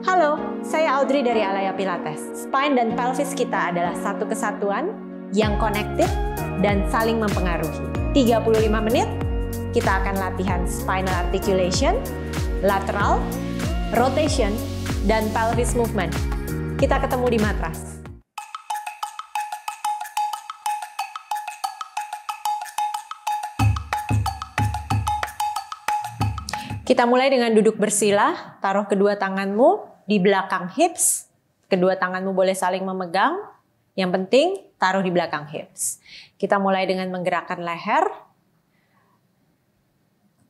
Halo, saya Audrey dari Alaya Pilates. Spine dan pelvis kita adalah satu kesatuan yang konektif dan saling mempengaruhi. 35 menit kita akan latihan spinal articulation, lateral, rotation, dan pelvis movement. Kita ketemu di matras. Kita mulai dengan duduk bersila, taruh kedua tanganmu di belakang hips. Kedua tanganmu boleh saling memegang. Yang penting taruh di belakang hips. Kita mulai dengan menggerakkan leher.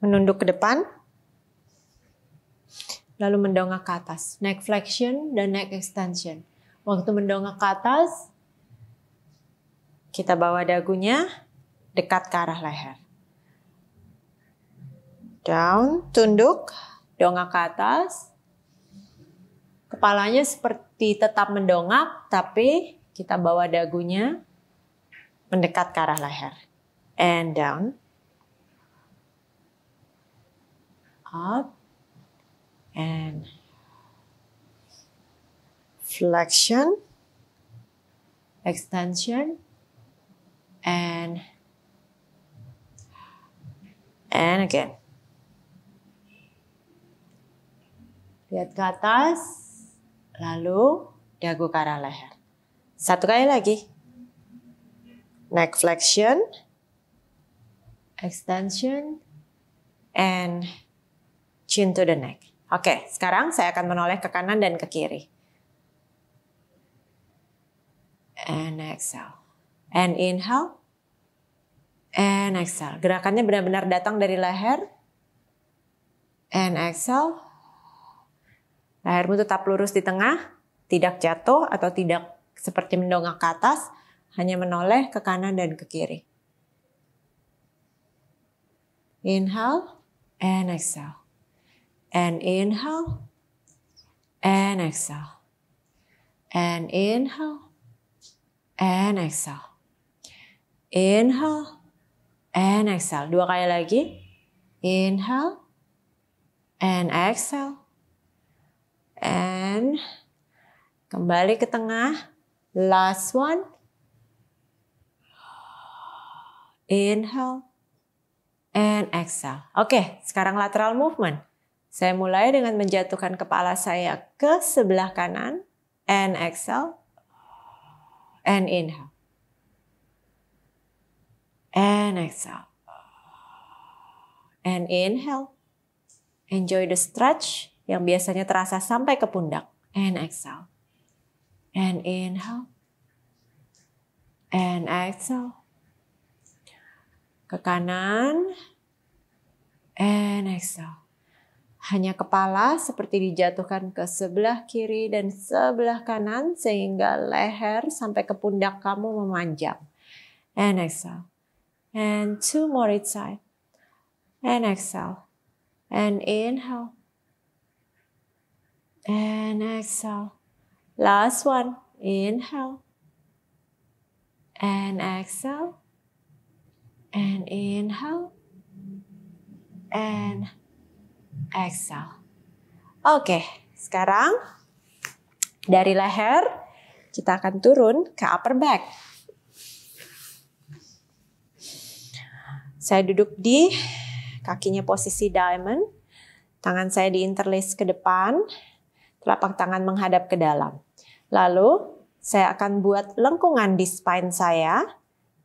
Menunduk ke depan. Lalu mendongak ke atas. Neck flexion dan neck extension. Waktu mendongak ke atas, kita bawa dagunya dekat ke arah leher. Down, tunduk, dongak ke atas, Kepalanya seperti tetap mendongak, tapi kita bawa dagunya mendekat ke arah leher. And down. Up. And flexion. Extension. And and again. Lihat ke atas. Lalu dagu ke arah leher. Satu kali lagi. Neck flexion, extension, and chin to the neck. Oke, sekarang saya akan menoleh ke kanan dan ke kiri. And exhale. And inhale. And exhale. Gerakannya benar-benar datang dari leher. And exhale Lehermu tetap lurus di tengah, tidak jatuh atau tidak seperti mendongak ke atas, hanya menoleh ke kanan dan ke kiri. Inhale and exhale. And inhale and exhale. And inhale and exhale. Inhale and exhale. Dua kali lagi. Inhale and exhale and kembali ke tengah. Last one. Inhale and exhale. Oke, sekarang lateral movement. Saya mulai dengan menjatuhkan kepala saya ke sebelah kanan and exhale and inhale. And exhale. And inhale. Enjoy the stretch yang biasanya terasa sampai ke pundak. And exhale. And inhale. And exhale. Ke kanan. And exhale. Hanya kepala seperti dijatuhkan ke sebelah kiri dan sebelah kanan sehingga leher sampai ke pundak kamu memanjang. And exhale. And two more each side. And exhale. And inhale and exhale. Last one. Inhale and exhale. And inhale and exhale. Oke, sekarang dari leher kita akan turun ke upper back. Saya duduk di kakinya posisi diamond. Tangan saya diinterlace ke depan, telapak tangan menghadap ke dalam. Lalu saya akan buat lengkungan di spine saya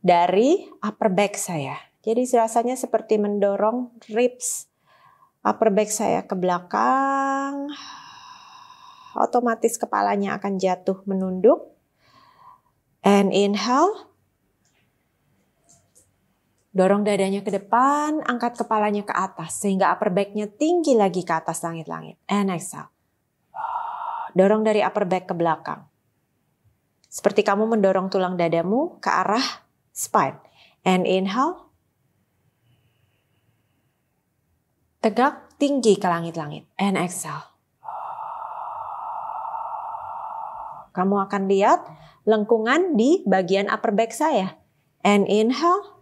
dari upper back saya. Jadi rasanya seperti mendorong ribs upper back saya ke belakang. Otomatis kepalanya akan jatuh menunduk. And inhale. Dorong dadanya ke depan, angkat kepalanya ke atas sehingga upper backnya tinggi lagi ke atas langit-langit. And exhale dorong dari upper back ke belakang. Seperti kamu mendorong tulang dadamu ke arah spine. And inhale. Tegak tinggi ke langit-langit. And exhale. Kamu akan lihat lengkungan di bagian upper back saya. And inhale.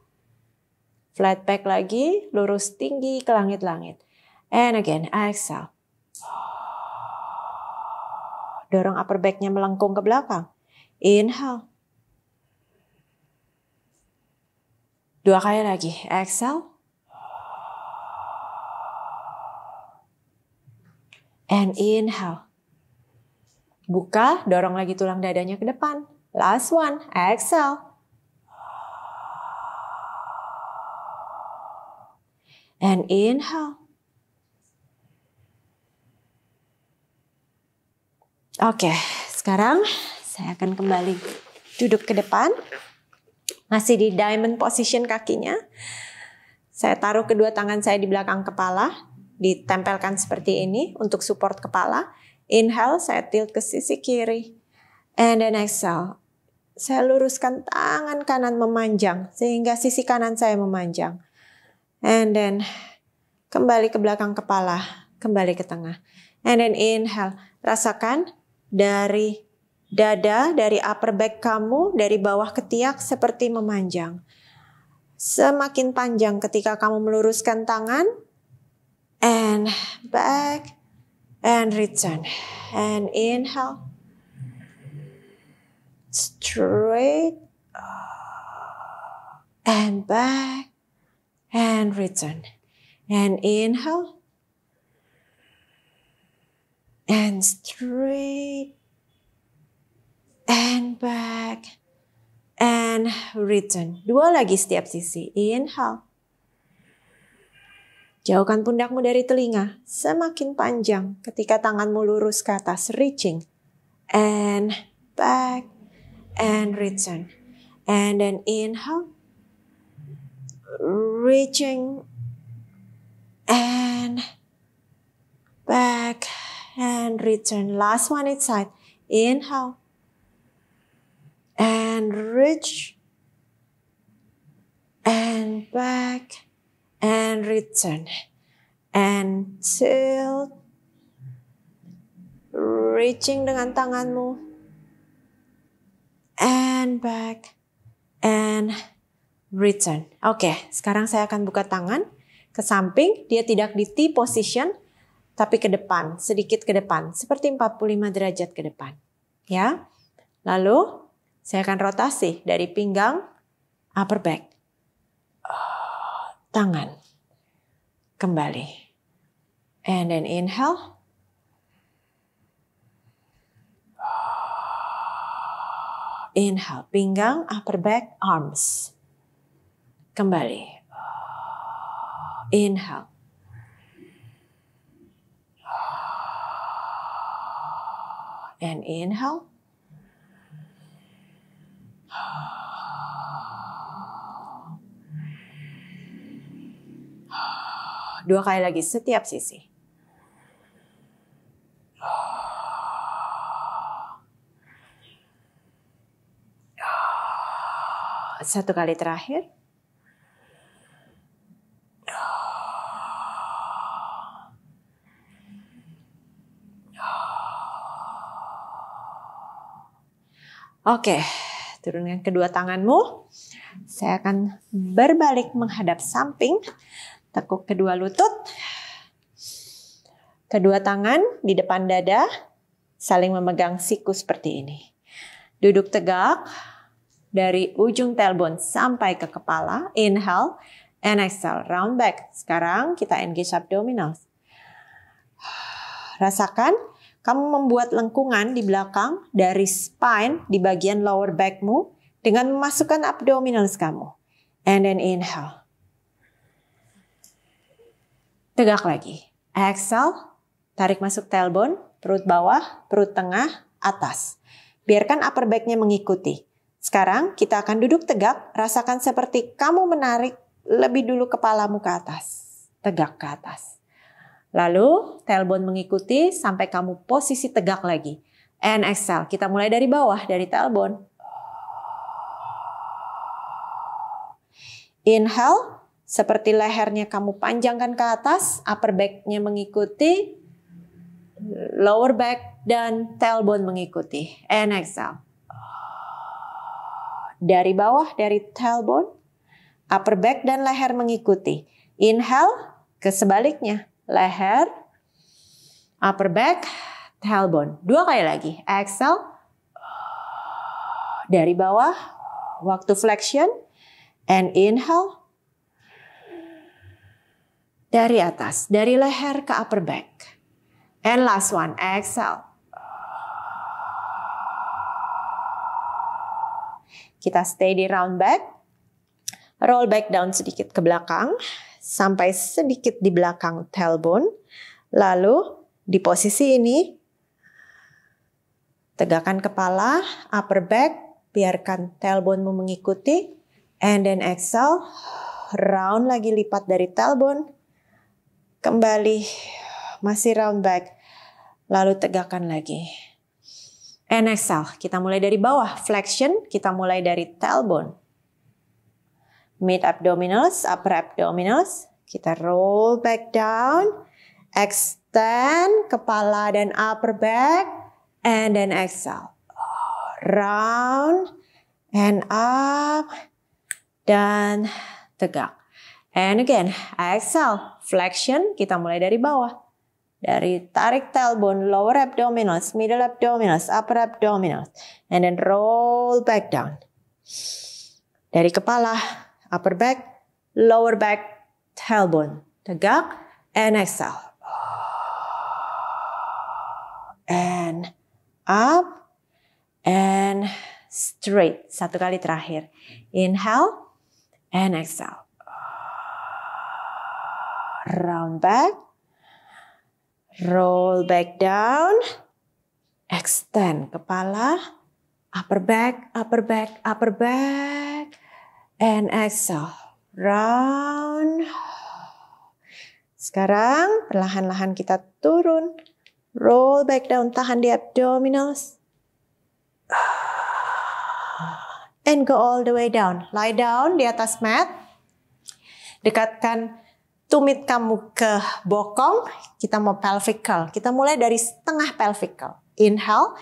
Flat back lagi, lurus tinggi ke langit-langit. And again, exhale. Dorong upper backnya melengkung ke belakang. Inhale. Dua kali lagi. Exhale. And inhale. Buka, dorong lagi tulang dadanya ke depan. Last one. Exhale. And inhale. Oke, sekarang saya akan kembali duduk ke depan. Masih di diamond position kakinya. Saya taruh kedua tangan saya di belakang kepala, ditempelkan seperti ini untuk support kepala. Inhale, saya tilt ke sisi kiri. And then exhale. Saya luruskan tangan kanan memanjang sehingga sisi kanan saya memanjang. And then kembali ke belakang kepala, kembali ke tengah. And then inhale, rasakan dari dada, dari upper back kamu, dari bawah ketiak seperti memanjang. Semakin panjang ketika kamu meluruskan tangan, and back, and return, and inhale, straight, and back, and return, and inhale, and straight and back and return. Dua lagi setiap sisi. Inhale. Jauhkan pundakmu dari telinga, semakin panjang ketika tanganmu lurus ke atas, reaching. And back and return. And then inhale. Reaching and back and return. Last one inside. Inhale. And reach. And back. And return. And tilt. Reaching dengan tanganmu. And back. And return. Oke, okay, sekarang saya akan buka tangan ke samping. Dia tidak di T position tapi ke depan, sedikit ke depan, seperti 45 derajat ke depan. Ya. Lalu saya akan rotasi dari pinggang upper back. Tangan. Kembali. And then inhale. Inhale, pinggang, upper back, arms. Kembali. Inhale and inhale. Dua kali lagi setiap sisi. Satu kali terakhir. Oke, turunkan kedua tanganmu. Saya akan berbalik menghadap samping. Tekuk kedua lutut. Kedua tangan di depan dada, saling memegang siku seperti ini. Duduk tegak dari ujung tailbone sampai ke kepala. Inhale and exhale, round back. Sekarang kita engage abdominals. Rasakan kamu membuat lengkungan di belakang dari spine di bagian lower backmu dengan memasukkan abdominals kamu. And then inhale. Tegak lagi. Exhale. Tarik masuk tailbone, perut bawah, perut tengah, atas. Biarkan upper backnya mengikuti. Sekarang kita akan duduk tegak, rasakan seperti kamu menarik lebih dulu kepalamu ke atas. Tegak ke atas. Lalu tailbone mengikuti sampai kamu posisi tegak lagi. And exhale. Kita mulai dari bawah, dari tailbone. Inhale. Seperti lehernya kamu panjangkan ke atas, upper backnya mengikuti, lower back dan tailbone mengikuti. And exhale. Dari bawah, dari tailbone, upper back dan leher mengikuti. Inhale, ke sebaliknya leher, upper back, tailbone. Dua kali lagi. Exhale. Dari bawah. Waktu flexion. And inhale. Dari atas. Dari leher ke upper back. And last one. Exhale. Kita stay di round back. Roll back down sedikit ke belakang sampai sedikit di belakang tailbone. Lalu di posisi ini tegakkan kepala, upper back, biarkan tailbone mengikuti and then exhale. Round lagi lipat dari tailbone. Kembali masih round back. Lalu tegakkan lagi. And exhale. Kita mulai dari bawah, flexion, kita mulai dari tailbone mid abdominals, upper abdominals. Kita roll back down, extend kepala dan upper back, and then exhale. Round and up dan tegak. And again, exhale, flexion, kita mulai dari bawah. Dari tarik tailbone, lower abdominals, middle abdominals, upper abdominals. And then roll back down. Dari kepala, upper back, lower back, tailbone. Tegak, and exhale. And up, and straight. Satu kali terakhir. Inhale, and exhale. Round back, roll back down, extend kepala, upper back, upper back, upper back and exhale. Round. Sekarang perlahan-lahan kita turun. Roll back down, tahan di abdominals. And go all the way down. Lie down di atas mat. Dekatkan tumit kamu ke bokong. Kita mau pelvic Kita mulai dari setengah pelvic Inhale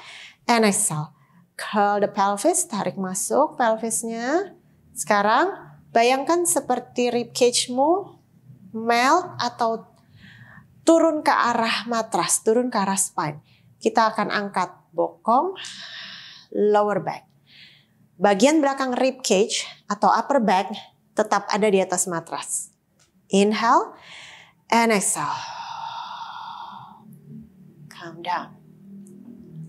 and exhale. Curl the pelvis, tarik masuk pelvisnya. Sekarang bayangkan seperti ribcage-mu melt atau turun ke arah matras, turun ke arah spine. Kita akan angkat bokong, lower back. Bagian belakang rib cage atau upper back tetap ada di atas matras. Inhale and exhale. Calm down.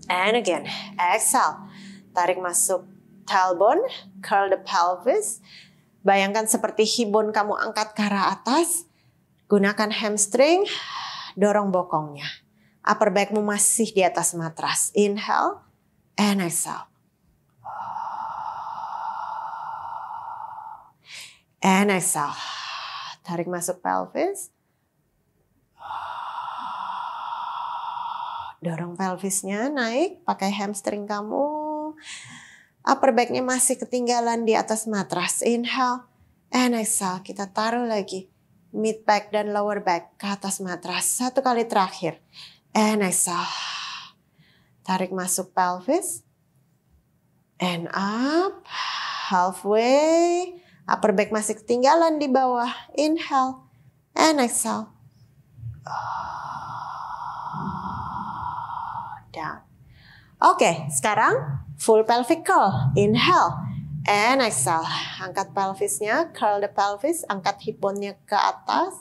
And again, exhale. Tarik masuk tailbone, curl the pelvis. Bayangkan seperti hibon kamu angkat ke arah atas. Gunakan hamstring, dorong bokongnya. Upper backmu masih di atas matras. Inhale and exhale. And exhale. Tarik masuk pelvis. Dorong pelvisnya naik pakai hamstring kamu. Upper backnya masih ketinggalan di atas matras. Inhale and exhale. Kita taruh lagi. Mid back dan lower back ke atas matras. Satu kali terakhir. And exhale. Tarik masuk pelvis. And up. Halfway. Upper back masih ketinggalan di bawah. Inhale and exhale. Down. Oke, okay, sekarang Full pelvic curl. Inhale. And exhale. Angkat pelvisnya, curl the pelvis, angkat hip bone-nya ke atas.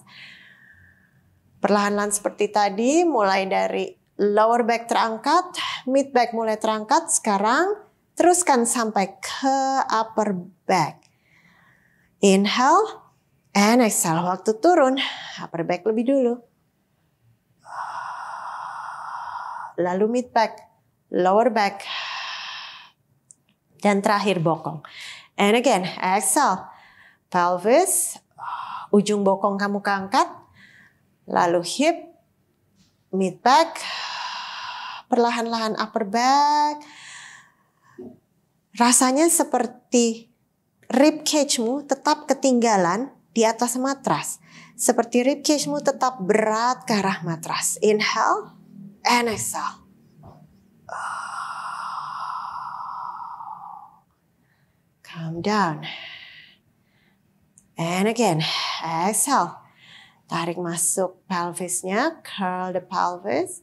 Perlahan-lahan seperti tadi, mulai dari lower back terangkat, mid back mulai terangkat. Sekarang teruskan sampai ke upper back. Inhale and exhale. Waktu turun, upper back lebih dulu. Lalu mid back, lower back, dan terakhir bokong. And again, exhale. Pelvis, ujung bokong kamu angkat. Lalu hip, mid back. Perlahan-lahan upper back. Rasanya seperti rib cage-mu tetap ketinggalan di atas matras. Seperti rib cage-mu tetap berat ke arah matras. Inhale and exhale. Calm down. And again, exhale. Tarik masuk pelvisnya, curl the pelvis.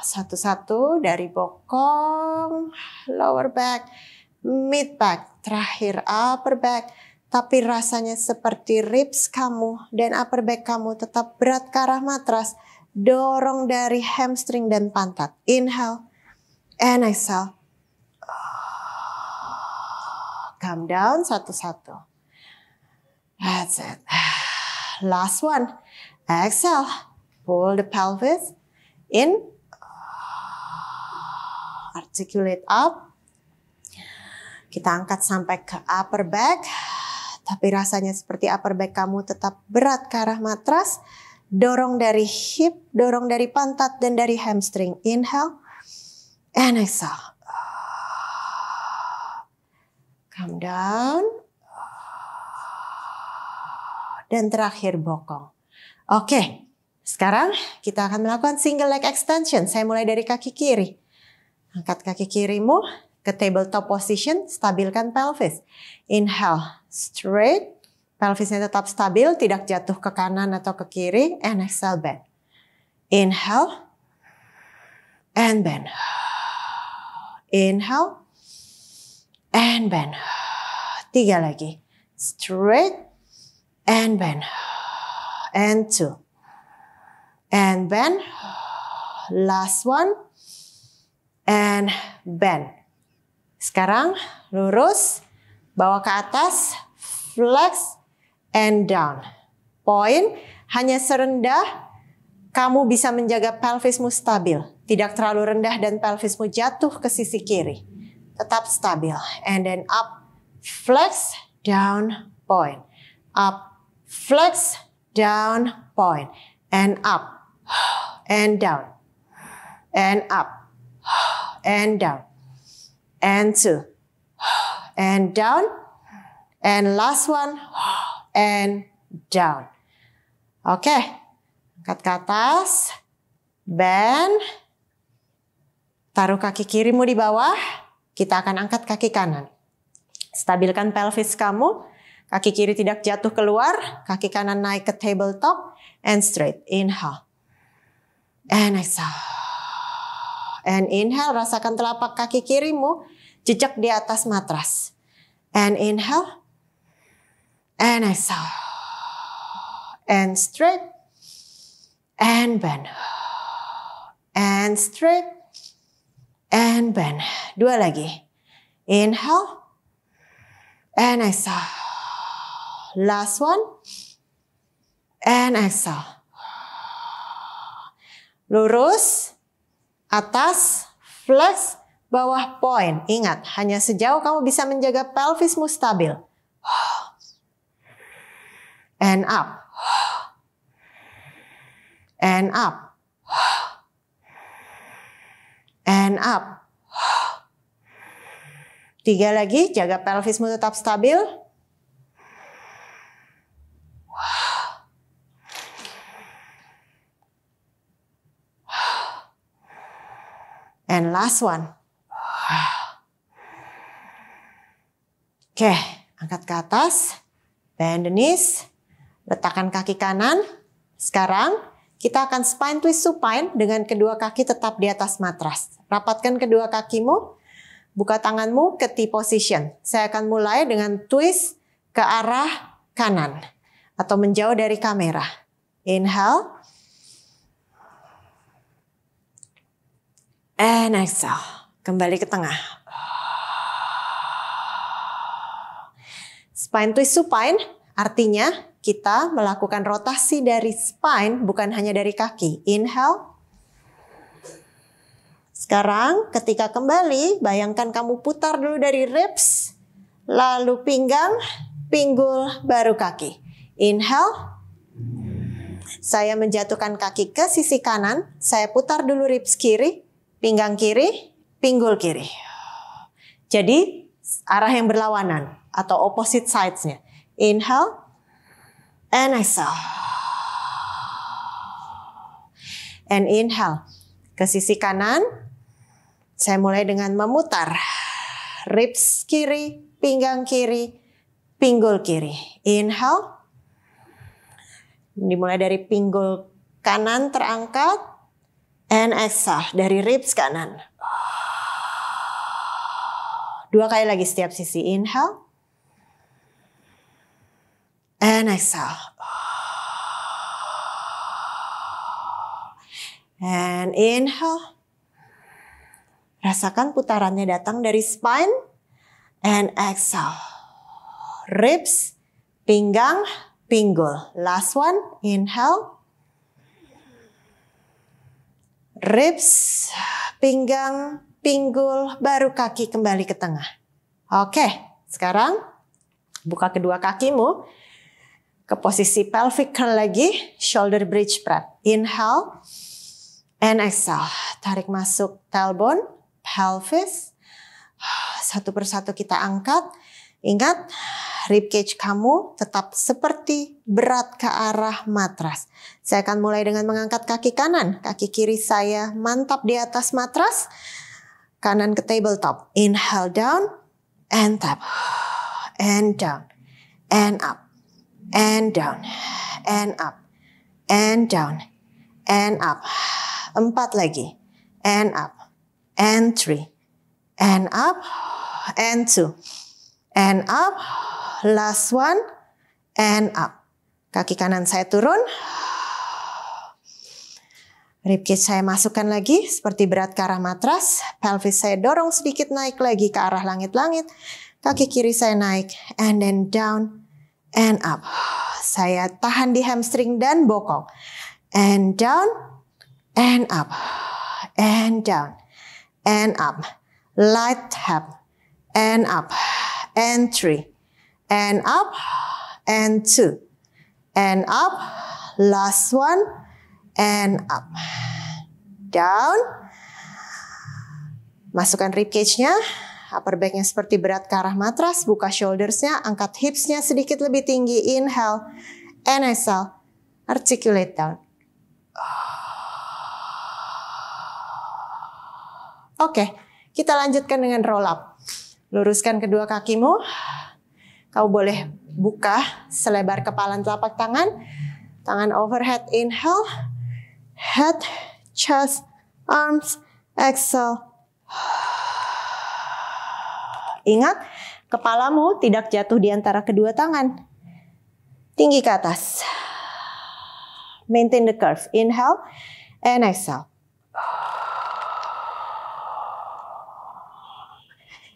Satu-satu dari bokong, lower back, mid back, terakhir upper back. Tapi rasanya seperti ribs kamu dan upper back kamu tetap berat ke arah matras. Dorong dari hamstring dan pantat. Inhale and exhale calm down satu-satu. That's it. Last one. Exhale. Pull the pelvis. In. Articulate up. Kita angkat sampai ke upper back. Tapi rasanya seperti upper back kamu tetap berat ke arah matras. Dorong dari hip, dorong dari pantat, dan dari hamstring. Inhale. And exhale. Come down. Dan terakhir bokong. Oke, sekarang kita akan melakukan single leg extension. Saya mulai dari kaki kiri. Angkat kaki kirimu ke tabletop position, stabilkan pelvis. Inhale, straight. Pelvisnya tetap stabil, tidak jatuh ke kanan atau ke kiri. And exhale, bend. Inhale, and bend. Inhale, and bend. Tiga lagi. Straight and bend. And two. And bend. Last one. And bend. Sekarang lurus, bawa ke atas, flex and down. Poin hanya serendah kamu bisa menjaga pelvismu stabil, tidak terlalu rendah dan pelvismu jatuh ke sisi kiri tetap stabil. And then up, flex, down, point. Up, flex, down, point. And up, and down, and up, and down, and two, and down, and last one, and down. Oke, okay. angkat ke atas, bend, taruh kaki kirimu di bawah, kita akan angkat kaki kanan. Stabilkan pelvis kamu. Kaki kiri tidak jatuh keluar. Kaki kanan naik ke tabletop. And straight. Inhale. And exhale. And inhale. Rasakan telapak kaki kirimu. Jejak di atas matras. And inhale. And exhale. And straight. And bend. And straight and bend. Dua lagi. Inhale and exhale. Last one and exhale. Lurus, atas, flex, bawah point. Ingat, hanya sejauh kamu bisa menjaga pelvismu stabil. And up. And up. and up. Tiga lagi, jaga pelvismu tetap stabil. And last one. Oke, okay, angkat ke atas. Bend the knees. Letakkan kaki kanan. Sekarang kita akan spine twist supine dengan kedua kaki tetap di atas matras. Rapatkan kedua kakimu, buka tanganmu ke T position. Saya akan mulai dengan twist ke arah kanan atau menjauh dari kamera. Inhale. And exhale. Kembali ke tengah. Spine twist supine artinya kita melakukan rotasi dari spine bukan hanya dari kaki. Inhale. Sekarang ketika kembali, bayangkan kamu putar dulu dari ribs, lalu pinggang, pinggul, baru kaki. Inhale. Saya menjatuhkan kaki ke sisi kanan, saya putar dulu ribs kiri, pinggang kiri, pinggul kiri. Jadi arah yang berlawanan atau opposite sides-nya. Inhale and exhale. And inhale ke sisi kanan. Saya mulai dengan memutar ribs kiri, pinggang kiri, pinggul kiri. Inhale. Dimulai dari pinggul kanan terangkat. And exhale dari ribs kanan. Dua kali lagi setiap sisi. Inhale and exhale. And inhale. Rasakan putarannya datang dari spine. And exhale. Ribs, pinggang, pinggul. Last one, inhale. Ribs, pinggang, pinggul, baru kaki kembali ke tengah. Oke, sekarang buka kedua kakimu ke posisi pelvic curl lagi, shoulder bridge prep. Inhale and exhale. Tarik masuk tailbone, pelvis. Satu persatu kita angkat. Ingat, rib cage kamu tetap seperti berat ke arah matras. Saya akan mulai dengan mengangkat kaki kanan. Kaki kiri saya mantap di atas matras. Kanan ke tabletop. Inhale down and tap. And down and up and down, and up, and down, and up. Empat lagi, and up, and three, and up, and two, and up. Last one, and up. Kaki kanan saya turun. Ribcage saya masukkan lagi seperti berat ke arah matras. Pelvis saya dorong sedikit naik lagi ke arah langit-langit. Kaki kiri saya naik and then down and up. Saya tahan di hamstring dan bokong. And down, and up, and down, and up. Light tap, and up, and three, and up, and two, and up. Last one, and up. Down. Masukkan rib cage-nya. Upper backnya seperti berat ke arah matras, buka shouldersnya, angkat hipsnya sedikit lebih tinggi. Inhale and exhale. Articulate down. Oke, okay, kita lanjutkan dengan roll up. Luruskan kedua kakimu. Kau boleh buka selebar kepalan telapak tangan. Tangan overhead inhale. Head, chest, arms, exhale. Ingat, kepalamu tidak jatuh di antara kedua tangan. Tinggi ke atas. Maintain the curve. Inhale and exhale.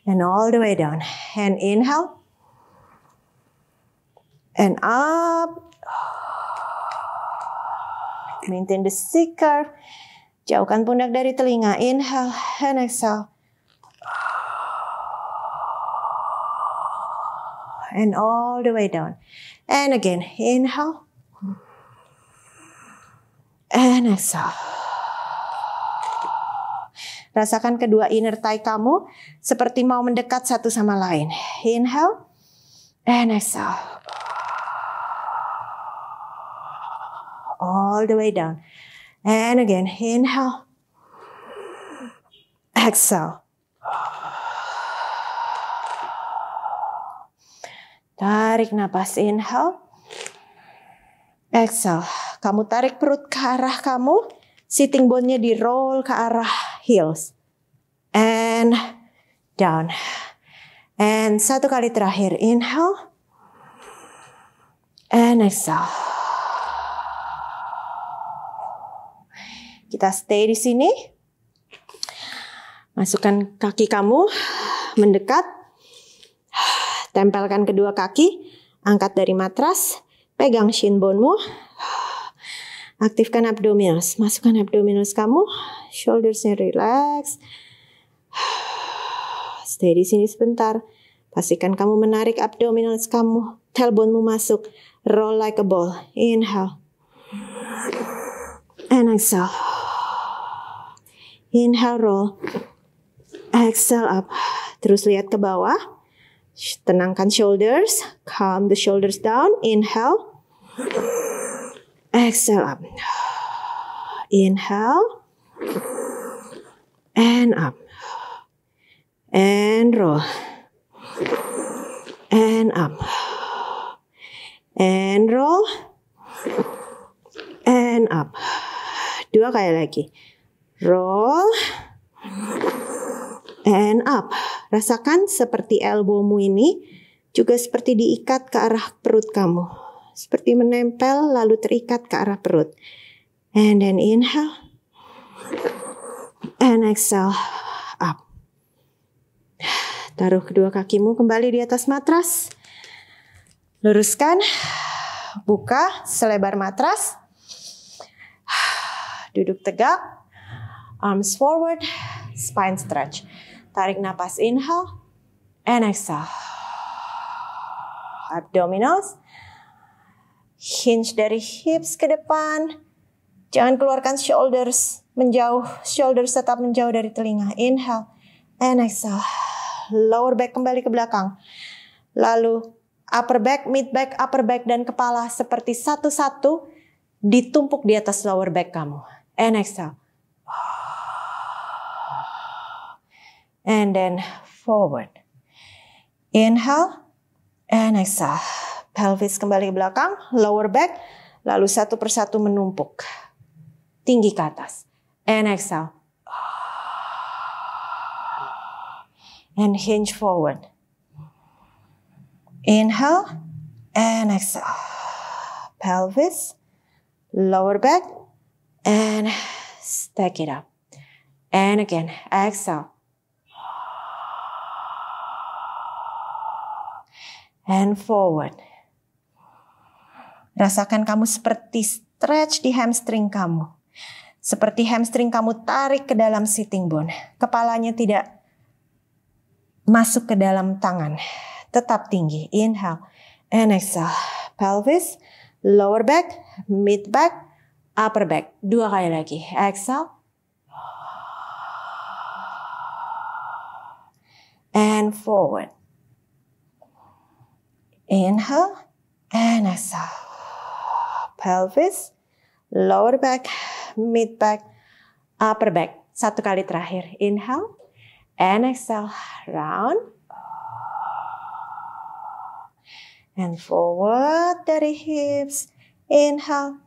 And all the way down. And inhale. And up. Maintain the C curve. Jauhkan pundak dari telinga. Inhale and exhale. and all the way down. And again, inhale. And exhale. Rasakan kedua inner thigh kamu seperti mau mendekat satu sama lain. Inhale and exhale. All the way down. And again, inhale. Exhale. Tarik napas inhale. Exhale. Kamu tarik perut ke arah kamu. Sitting bone-nya di roll ke arah heels. And down. And satu kali terakhir. Inhale. And exhale. Kita stay di sini. Masukkan kaki kamu mendekat Tempelkan kedua kaki, angkat dari matras, pegang shin bone-mu. Aktifkan abdominals, masukkan abdominals kamu, shouldersnya relax. Stay di sini sebentar. Pastikan kamu menarik abdominals kamu, tailbone-mu masuk. Roll like a ball. Inhale. And exhale. Inhale roll. Exhale up. Terus lihat ke bawah. Tenangkan shoulders, calm the shoulders down. Inhale. Exhale up. Inhale. And up. And roll. And up. And roll. And up. Dua kali lagi. Roll. And up. Rasakan seperti elbowmu ini juga seperti diikat ke arah perut kamu. Seperti menempel lalu terikat ke arah perut. And then inhale. And exhale. Up. Taruh kedua kakimu kembali di atas matras. Luruskan. Buka selebar matras. Duduk tegak. Arms forward. Spine stretch. Tarik nafas inhale and exhale. Abdominals. Hinge dari hips ke depan. Jangan keluarkan shoulders menjauh. Shoulders tetap menjauh dari telinga. Inhale and exhale. Lower back kembali ke belakang. Lalu upper back, mid back, upper back dan kepala seperti satu-satu ditumpuk di atas lower back kamu. And exhale. and then forward. Inhale and exhale. Pelvis kembali ke belakang, lower back, lalu satu persatu menumpuk. Tinggi ke atas. And exhale. And hinge forward. Inhale and exhale. Pelvis, lower back, and stack it up. And again, exhale. and forward. Rasakan kamu seperti stretch di hamstring kamu. Seperti hamstring kamu tarik ke dalam sitting bone. Kepalanya tidak masuk ke dalam tangan. Tetap tinggi. Inhale and exhale. Pelvis, lower back, mid back, upper back. Dua kali lagi. Exhale. And forward. Inhale and exhale. Pelvis, lower back, mid back, upper back. Satu kali terakhir. Inhale and exhale. Round. And forward dari hips. Inhale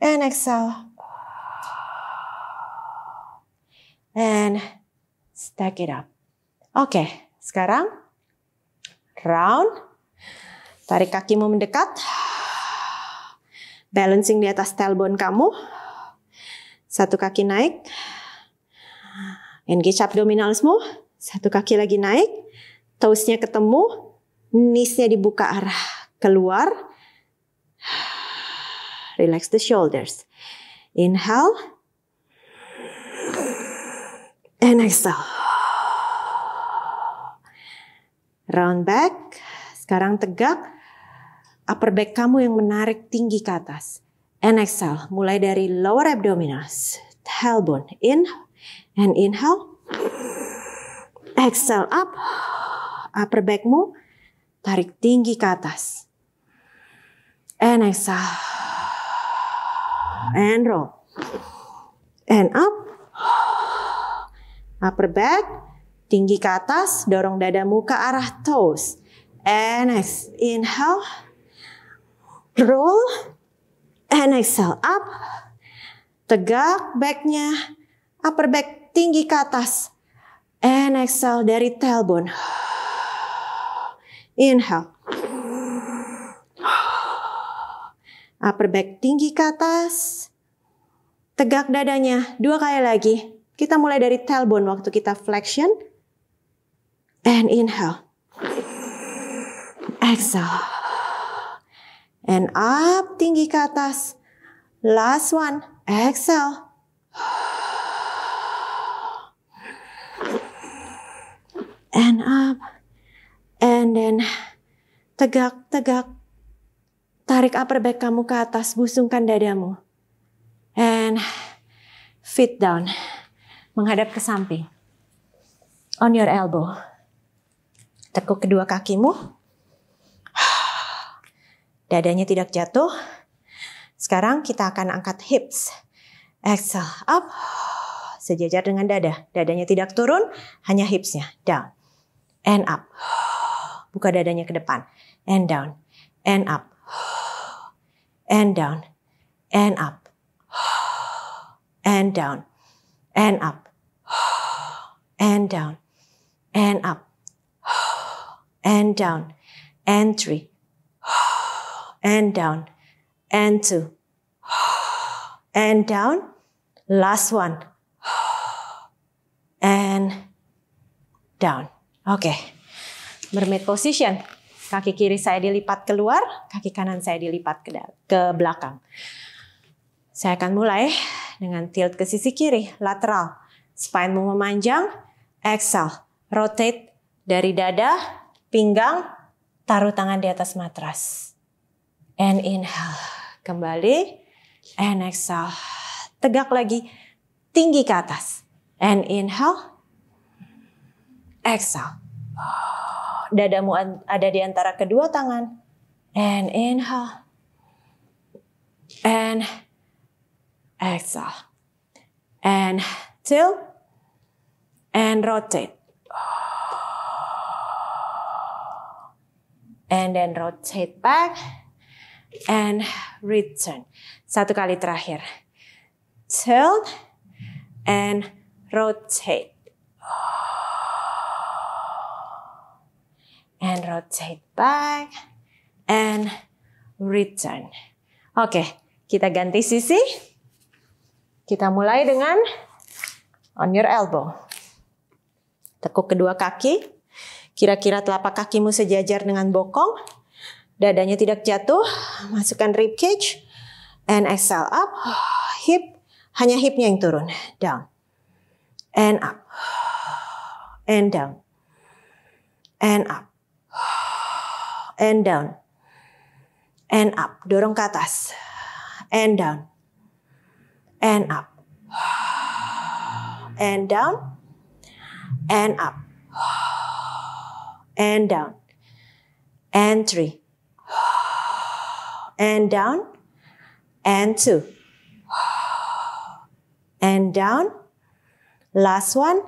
and exhale. And stack it up. Oke, okay, sekarang round Tarik kakimu mendekat. Balancing di atas tailbone kamu. Satu kaki naik. Engage abdominalsmu. Satu kaki lagi naik. Toesnya ketemu. Knees-nya dibuka arah keluar. Relax the shoulders. Inhale. And exhale. Round back. Sekarang tegak upper back kamu yang menarik tinggi ke atas. And exhale, mulai dari lower abdominals, tailbone, in and inhale. Exhale up, upper backmu tarik tinggi ke atas. And exhale. And roll. And up. Upper back, tinggi ke atas, dorong dadamu ke arah toes. And exhale, inhale roll, and exhale up, tegak backnya, upper back tinggi ke atas, and exhale dari tailbone. Inhale. Upper back tinggi ke atas. Tegak dadanya dua kali lagi. Kita mulai dari tailbone waktu kita flexion. And inhale. Exhale and up tinggi ke atas. Last one, exhale. And up. And then tegak, tegak. Tarik upper back kamu ke atas, busungkan dadamu. And feet down. Menghadap ke samping. On your elbow. Tekuk kedua kakimu. Dadanya tidak jatuh. Sekarang kita akan angkat hips. Exhale, up. Sejajar dengan dada. Dadanya tidak turun, hanya hipsnya. Down. And up. Buka dadanya ke depan. And down. And up. And down. And up. And down. And up. And down. And up. And down. And three and down, and two, and down. Last one, and down. Oke, okay. mermaid position. Kaki kiri saya dilipat keluar, kaki kanan saya dilipat ke, ke belakang. Saya akan mulai dengan tilt ke sisi kiri, lateral. Spine mau memanjang, exhale. Rotate dari dada, pinggang, taruh tangan di atas matras and inhale. Kembali and exhale. Tegak lagi, tinggi ke atas. And inhale, exhale. Dadamu ada di antara kedua tangan. And inhale. And exhale. And tilt. And rotate. And then rotate back and return. Satu kali terakhir. Tilt and rotate. And rotate back and return. Oke, kita ganti sisi. Kita mulai dengan on your elbow. Tekuk kedua kaki. Kira-kira telapak kakimu sejajar dengan bokong Dadanya tidak jatuh, masukkan rib cage and exhale up. Hip hanya hipnya yang turun. Down. And up. And down. And up. And down. And up. Dorong ke atas. And down. And up. And down. And up. And down. And three and down, and two. And down. Last one.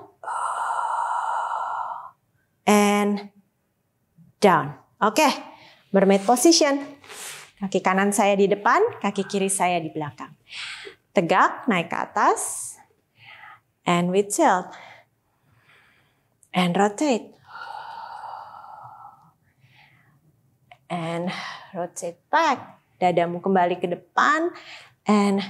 And down. Oke, okay. mermaid position. Kaki kanan saya di depan, kaki kiri saya di belakang. Tegak, naik ke atas. And with tilt. And rotate. And rotate back dadamu kembali ke depan and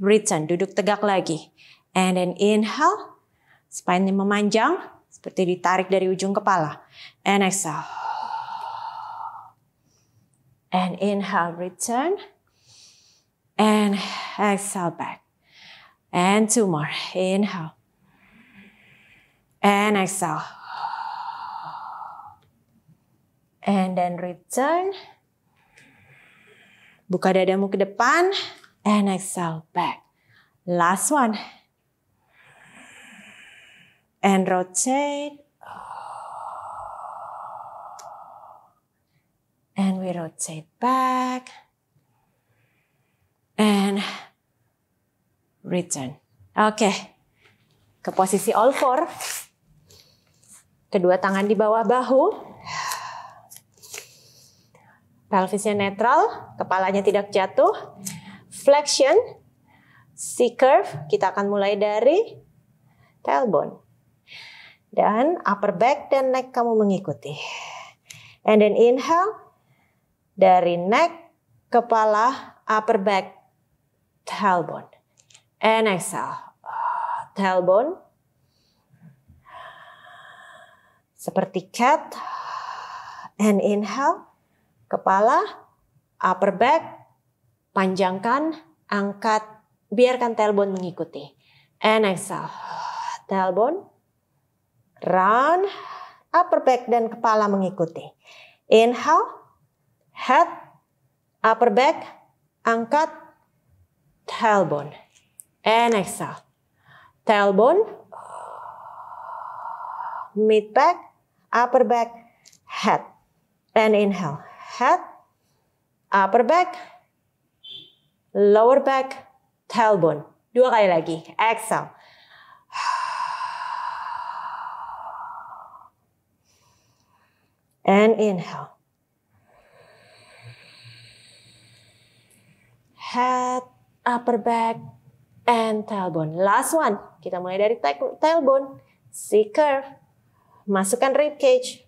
return duduk tegak lagi and then inhale spine memanjang seperti ditarik dari ujung kepala and exhale and inhale return and exhale back and two more inhale and exhale and then return Buka dadamu ke depan. And exhale back. Last one. And rotate. And we rotate back. And return. Oke. Okay. Ke posisi all four. Kedua tangan di bawah bahu pelvisnya netral, kepalanya tidak jatuh, flexion, C curve, kita akan mulai dari tailbone. Dan upper back dan neck kamu mengikuti. And then inhale, dari neck, kepala, upper back, tailbone. And exhale, tailbone. Seperti cat, and inhale, Kepala, upper back, panjangkan, angkat, biarkan tailbone mengikuti. And exhale. Tailbone, round, upper back dan kepala mengikuti. Inhale, head, upper back, angkat, tailbone. And exhale. Tailbone, mid back, upper back, head. And inhale head, upper back, lower back, tailbone. Dua kali lagi. Exhale. And inhale. Head, upper back, and tailbone. Last one. Kita mulai dari tailbone. C curve. Masukkan rib cage.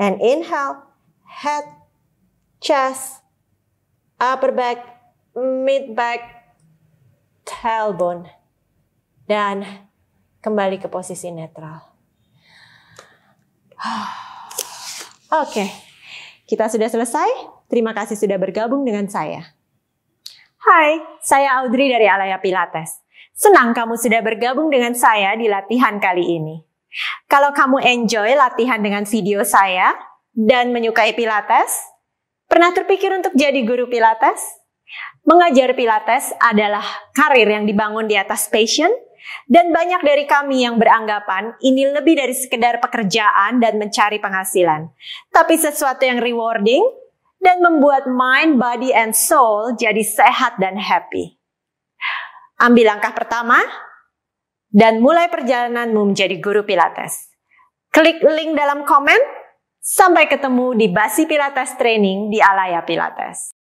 And inhale, head, chest, upper back, mid back, tailbone. Dan kembali ke posisi netral. Oke, kita sudah selesai. Terima kasih sudah bergabung dengan saya. Hai, saya Audrey dari Alaya Pilates. Senang kamu sudah bergabung dengan saya di latihan kali ini. Kalau kamu enjoy latihan dengan video saya dan menyukai Pilates, pernah terpikir untuk jadi guru Pilates? Mengajar Pilates adalah karir yang dibangun di atas passion, dan banyak dari kami yang beranggapan ini lebih dari sekedar pekerjaan dan mencari penghasilan, tapi sesuatu yang rewarding dan membuat mind, body, and soul jadi sehat dan happy. Ambil langkah pertama, dan mulai perjalananmu menjadi guru Pilates. Klik link dalam komen. Sampai ketemu di Basi Pilates Training di Alaya Pilates.